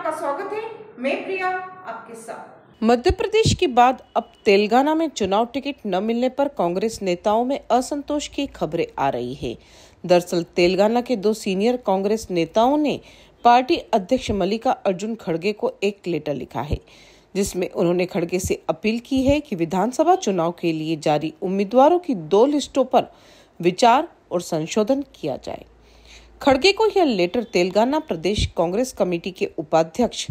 आपका स्वागत है मैं प्रिया आपके साथ मध्य प्रदेश के बाद अब तेलंगाना में चुनाव टिकट न मिलने पर कांग्रेस नेताओं में असंतोष की खबरें आ रही है दरअसल तेलंगाना के दो सीनियर कांग्रेस नेताओं ने पार्टी अध्यक्ष मल्लिका अर्जुन खड़गे को एक लेटर लिखा है जिसमें उन्होंने खड़गे से अपील की है कि विधानसभा चुनाव के लिए जारी उम्मीदवारों की दो लिस्टों पर विचार और संशोधन किया जाए खड़गे को यह लेटर तेलंगाना प्रदेश कांग्रेस कमेटी के उपाध्यक्ष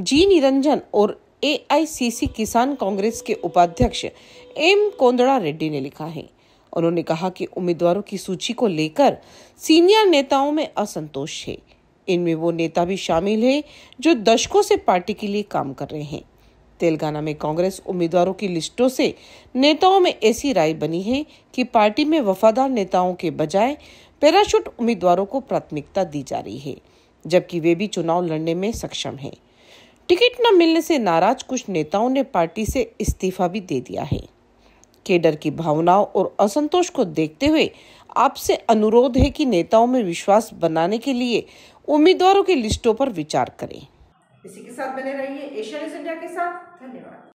जी निरंजन और एआईसीसी किसान कांग्रेस के उपाध्यक्ष एम कोंदड़ा रेड्डी ने लिखा है उन्होंने कहा कि उम्मीदवारों की सूची को लेकर सीनियर नेताओं में असंतोष है इनमें वो नेता भी शामिल है जो दशकों से पार्टी के लिए काम कर रहे हैं तेलंगाना में कांग्रेस उम्मीदवारों की लिस्टों से नेताओं में ऐसी राय बनी है कि पार्टी में वफादार नेताओं के बजाय पैराशूट उम्मीदवारों को प्राथमिकता दी जा रही है जबकि वे भी चुनाव लड़ने में सक्षम हैं टिकट न मिलने से नाराज कुछ नेताओं ने पार्टी से इस्तीफा भी दे दिया है केडर की भावनाओं और असंतोष को देखते हुए आपसे अनुरोध है कि नेताओं में विश्वास बनाने के लिए उम्मीदवारों की लिस्टों पर विचार करें इसी के साथ बने रहिए न्यूज इंडिया के साथ धन्यवाद